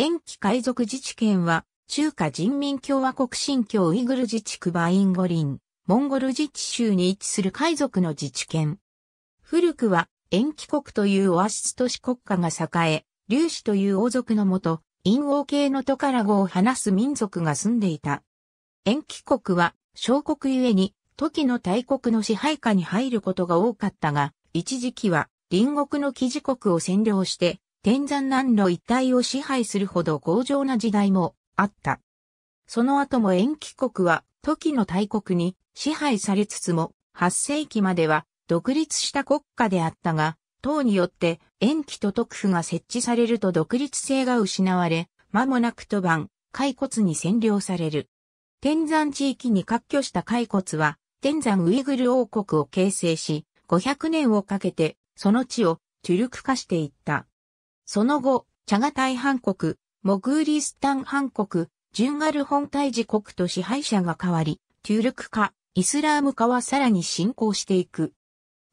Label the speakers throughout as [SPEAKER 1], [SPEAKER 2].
[SPEAKER 1] 延期海賊自治権は、中華人民共和国新疆ウイグル自治区バインゴリン、モンゴル自治州に位置する海賊の自治権。古くは、延期国というオアシス都市国家が栄え、劉氏という王族のもと、陰王系のトカラ語を話す民族が住んでいた。延期国は、小国ゆえに、時の大国の支配下に入ることが多かったが、一時期は、隣国の記事国を占領して、天山南路一帯を支配するほど強情な時代もあった。その後も延期国は時の大国に支配されつつも8世紀までは独立した国家であったが、党によって延期と特府が設置されると独立性が失われ、間もなく途番、骸骨に占領される。天山地域に割拠した骸骨は、天山ウイグル王国を形成し、500年をかけて、その地を、チ力ルク化していった。その後、チャガタイ半国、モグーリスタン半国、ジュンガル本体自国と支配者が変わり、トゥルク化、イスラーム化はさらに進行していく。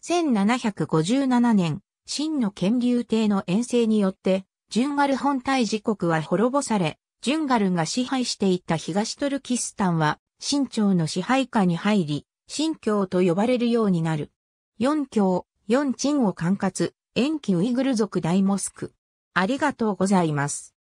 [SPEAKER 1] 1757年、真の権流帝の遠征によって、ジュンガル本体自国は滅ぼされ、ジュンガルが支配していた東トルキスタンは、新朝の支配下に入り、新教と呼ばれるようになる。四教、四鎮を管轄、延期ウイグル族大モスク。ありがとうございます。